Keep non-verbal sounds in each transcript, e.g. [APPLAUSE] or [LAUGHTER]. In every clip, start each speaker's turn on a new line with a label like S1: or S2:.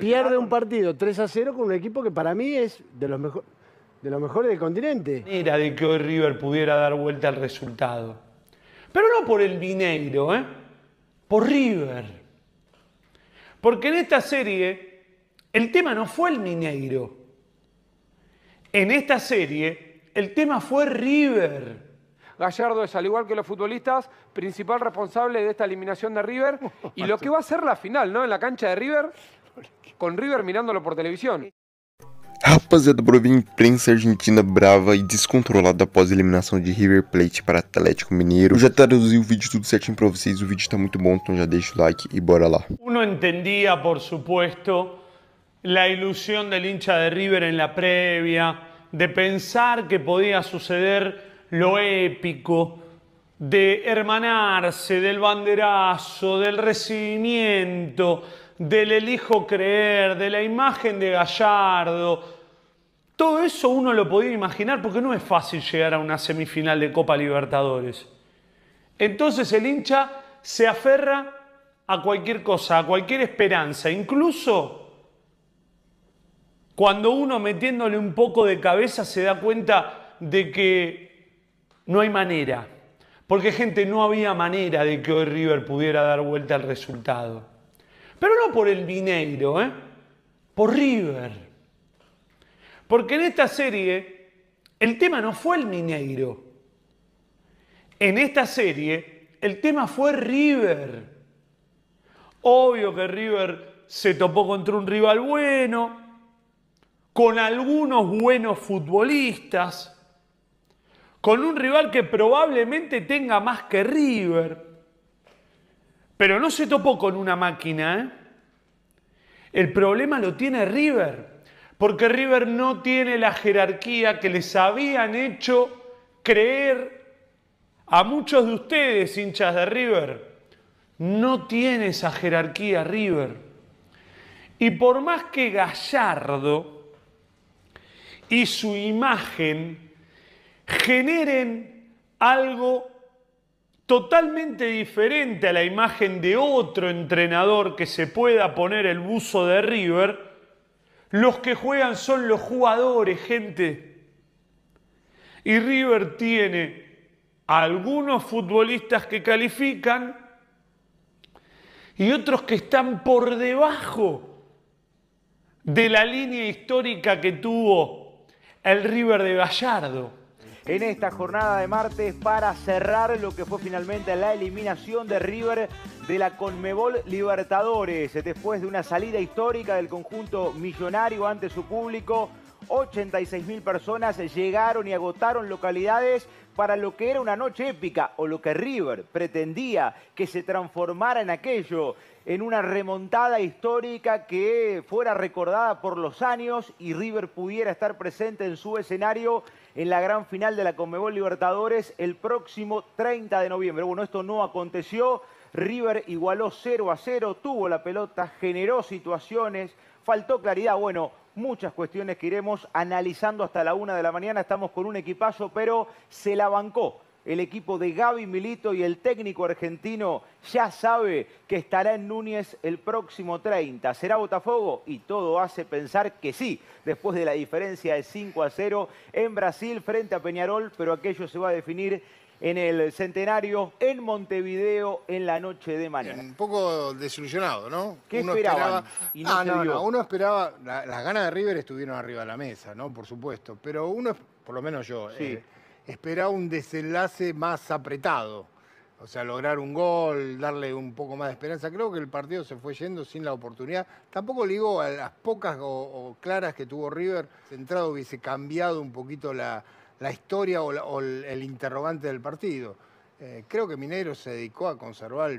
S1: pierde un partido 3 a 0 con un equipo que para mí es de los, mejores del
S2: continente. Era de que hoy River pudiera dar vuelta al resultado. Pero no por el dinero, ¿eh? por River. Porque en esta serie el tema no fue el Mineiro. En esta serie el tema fue River. Gallardo es, al igual que los futbolistas,
S3: principal responsable de esta eliminación de River. [LAUGHS] Y lo que va a ser la final, ¿no? En la cancha de River, [LAUGHS] Com River mirándolo por televisão.
S4: Rapaziada, Brovin imprensa argentina brava e descontrolada após a eliminação de River Plate para Atlético Mineiro. Eu já traduzi o vídeo tudo certinho para vocês, o vídeo está muito bom, então já deixa o like e bora lá.
S2: Não entendia, por supuesto, a ilusão del hincha de River en la previa, de pensar que podia suceder lo épico, de hermanarse, del banderazo, del recibimiento, del elijo creer, de la imagen de Gallardo. Todo eso uno lo podía imaginar porque no es fácil llegar a una semifinal de Copa Libertadores. Entonces el hincha se aferra a cualquier cosa, a cualquier esperanza, incluso cuando uno metiéndole un poco de cabeza se da cuenta de que no hay manera. Porque gente, no había manera de que hoy River pudiera dar vuelta al resultado. Pero no por el Mineiro, ¿eh? por River. Porque en esta serie el tema no fue el Mineiro. En esta serie el tema fue River. Obvio que River se topó contra un rival bueno, con algunos buenos futbolistas, con un rival que probablemente tenga más que River pero no se topó con una máquina. ¿eh? El problema lo tiene River, porque River no tiene la jerarquía que les habían hecho creer a muchos de ustedes, hinchas de River. No tiene esa jerarquía River. Y por más que Gallardo y su imagen generen algo totalmente diferente a la imagen de otro entrenador que se pueda poner el buzo de River, los que juegan son los jugadores, gente. Y River tiene algunos futbolistas que califican y otros que están por debajo de la línea histórica que tuvo el River de Gallardo
S5: en esta jornada de martes para cerrar lo que fue finalmente la eliminación de River de la Conmebol Libertadores, después de una salida histórica del conjunto millonario ante su público 86 mil personas llegaron y agotaron localidades para lo que era una noche épica o lo que River pretendía que se transformara en aquello, en una remontada histórica que fuera recordada por los años y River pudiera estar presente en su escenario en la gran final de la Conmebol Libertadores el próximo 30 de noviembre. Bueno, esto no aconteció. River igualó 0 a 0, tuvo la pelota, generó situaciones, faltó claridad. Bueno, muchas cuestiones que iremos analizando hasta la una de la mañana. Estamos con un equipazo, pero se la bancó el equipo de Gaby Milito y el técnico argentino ya sabe que estará en Núñez el próximo 30. ¿Será Botafogo? Y todo hace pensar que sí, después de la diferencia de 5 a 0 en Brasil frente a Peñarol, pero aquello se va a definir en el centenario en Montevideo en la noche de mañana. Un poco desilusionado, ¿no? ¿Qué Esperaba... Ah, no uno
S4: esperaba, las ganas de River estuvieron arriba de la mesa, ¿no? Por supuesto, pero uno, por lo menos yo, eh, esperaba un desenlace más apretado. O sea, lograr un gol, darle un poco más de esperanza. Creo que el partido se fue yendo sin la oportunidad. Tampoco le digo a las pocas o claras que tuvo River, centrado hubiese cambiado un poquito la, la historia o, el interrogante del partido. Eh, creo que Minero se dedicó a conservar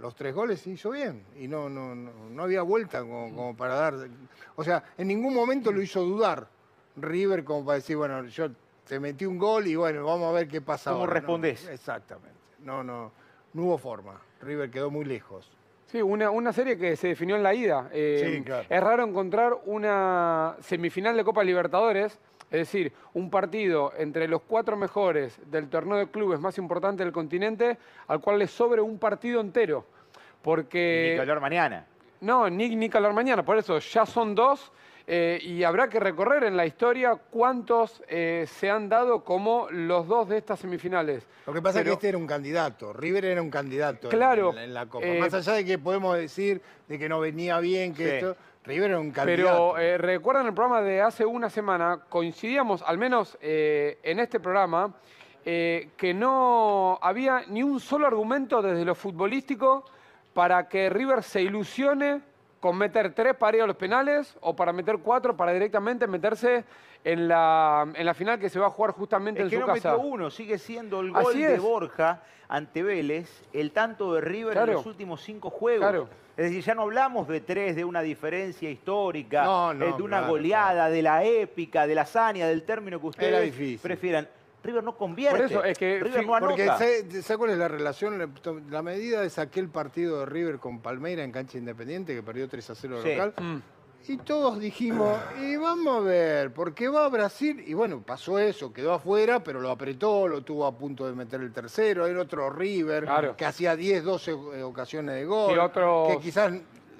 S4: los tres goles y hizo bien. Y no, no, había vuelta como, para dar. O sea, en ningún momento lo hizo dudar River como para decir, bueno, yo te metí un gol y bueno, vamos a ver qué pasa. ¿Cómo respondés? exactamente. No, no, no hubo forma. River quedó muy lejos.
S3: Sí, una, una, serie que se definió en la ida. Eh, sí, claro. Es raro encontrar una semifinal de Copa Libertadores es decir, un partido entre los cuatro mejores del torneo de clubes más importante del continente, al cual le sobre un partido entero. Porque... Ni calor mañana. No, ni, ni calor mañana, por eso ya son dos. Eh, y habrá que recorrer en la historia cuántos eh, se han dado como los dos de estas semifinales. Lo que pasa es que este era un candidato, River era un candidato claro, en, la, Copa. Eh, más allá de que podemos decir de que no venía bien, que esto... River era un candidato. Pero eh, recuerdan el programa de hace una semana, coincidíamos, al menos eh, en este programa, eh, que no había ni un solo argumento desde lo futbolístico para que River se ilusione con meter tres para a los penales o para meter cuatro para directamente meterse en la, en la final que
S5: se va a jugar justamente en es que no Metió uno, sigue siendo el gol de Borja ante Vélez, el tanto de River en los últimos cinco juegos. Es decir, ya no hablamos de tres, de una diferencia histórica, eh, de una goleada, de la épica, de la hazaña, del término que ustedes prefieran. River no convierte. Por eso es que Porque cuál es la relación,
S4: la medida es aquel partido de River con Palmeira en cancha independiente que perdió 3 a 0 local. Mm. Y todos dijimos, y vamos a ver, porque va a Brasil, y bueno, pasó eso, quedó afuera, pero lo apretó, lo tuvo a punto de meter el tercero, el otro River, que hacía 10, 12 eh, ocasiones de gol, Y otro... que quizás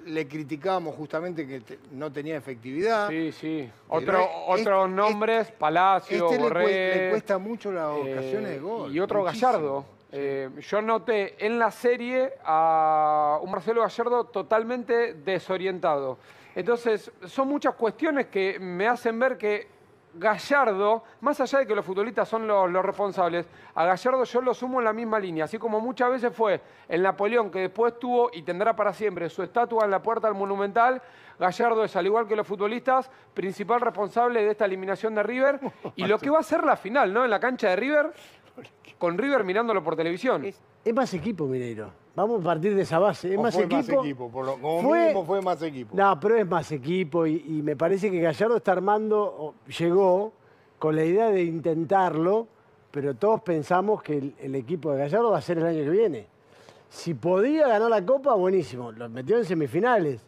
S4: le criticábamos justamente que no tenía efectividad. Sí, sí. Otro, otros
S3: nombres, Palacio, este Le, cuesta,
S4: mucho las eh, ocasiones de gol. Y otro Gallardo.
S3: Eh, yo noté en la serie a un Marcelo Gallardo totalmente desorientado. Entonces, son muchas cuestiones que me hacen ver que Gallardo, más allá de que los futbolistas son los, responsables, a Gallardo yo lo sumo en la misma línea, así como muchas veces fue el Napoleón que después tuvo y tendrá para siempre su estatua en la puerta del Monumental, Gallardo es, al igual que los futbolistas, principal responsable de esta eliminación de River y lo que va a ser la final, ¿no? En la cancha de River, con River mirándolo por televisión. Es,
S1: más equipo, Mineiro. Vamos a partir de esa base. Es más, equipo. más equipo.
S4: fue, fue más equipo.
S1: No, pero es más equipo y, me parece que Gallardo está armando, llegó con la idea de intentarlo, pero todos pensamos que el, el equipo de Gallardo va a ser el año que viene. Si podía ganar la Copa, buenísimo. Lo metió en semifinales.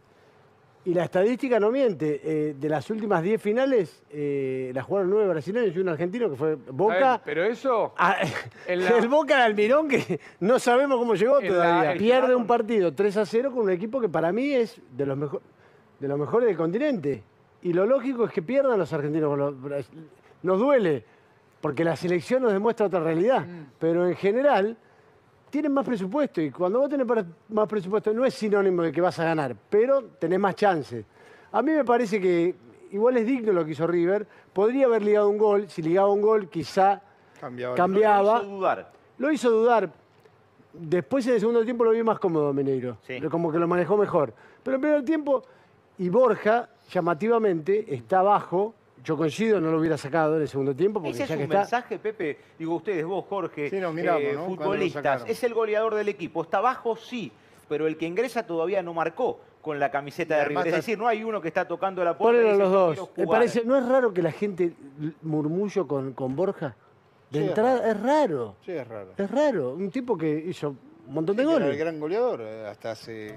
S1: Y la estadística no miente. Eh, de las últimas 10 finales, las eh, la jugaron 9 brasileños y un argentino que fue Boca.
S3: pero eso. es
S1: ah, [LAUGHS] El Boca de Almirón, que [LAUGHS] no sabemos cómo llegó todavía. Pierde un partido 3 a 0 con un equipo que para mí es de los, mejor, de los mejores del continente. Y lo lógico es que pierdan los argentinos. Nos duele, porque la selección nos demuestra otra realidad. Mm. Pero en general tienen más presupuesto y cuando vos tenés más presupuesto no es sinónimo de que vas a ganar, pero tenés más chances. A mí me parece que igual es digno lo que hizo River, podría haber ligado un gol, si ligaba un gol quizá cambiaba. Lo hizo dudar. Lo hizo dudar. Después en el segundo tiempo lo vi más cómodo Mineiro. como que lo manejó mejor. Pero en primer tiempo, y Borja, llamativamente, está abajo yo coincido, no lo hubiera sacado en el segundo tiempo. Porque Ese es un mensaje,
S5: Pepe. Digo, ustedes, vos, Jorge, eh, futbolistas. Es el goleador del equipo. Está abajo, sí, pero el que ingresa todavía no marcó con la camiseta de River. Es decir, no hay uno que está tocando la puerta. Ponen los dos. parece,
S1: ¿no es raro que la gente murmullo con, con Borja?
S5: De entrada,
S1: es raro. es raro. Sí, es raro. Es raro. Un tipo que hizo um montão
S4: de goles. Era goleador é,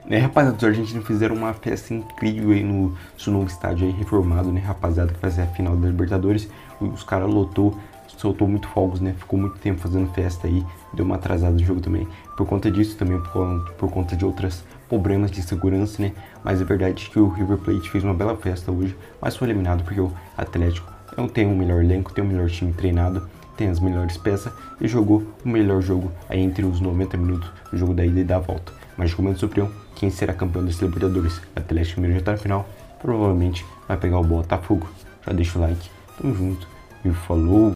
S5: Né, rapaziada, os argentinos fizeram uma festa incrível aí no seu novo estádio aí, reformado, né, rapaziada, que vai ser a final da Libertadores. Os caras lotou, soltou muito fogos, né, ficou muito tempo fazendo festa aí, deu uma atrasada no jogo também. Por conta disso também, por, por conta de outras problemas de segurança, né, mas é verdade que o River Plate fez uma bela festa hoje, mas foi eliminado porque o Atlético não é tem o um melhor elenco, tem o um melhor time treinado tem as melhores peças e jogou o melhor jogo aí entre os 90 minutos do jogo da ida e da volta. Mas como é suprião, quem será campeão dos Libertadores? Atlético Mineiro já está na final, provavelmente vai pegar o Botafogo. Já deixa o like, tamo junto e falou!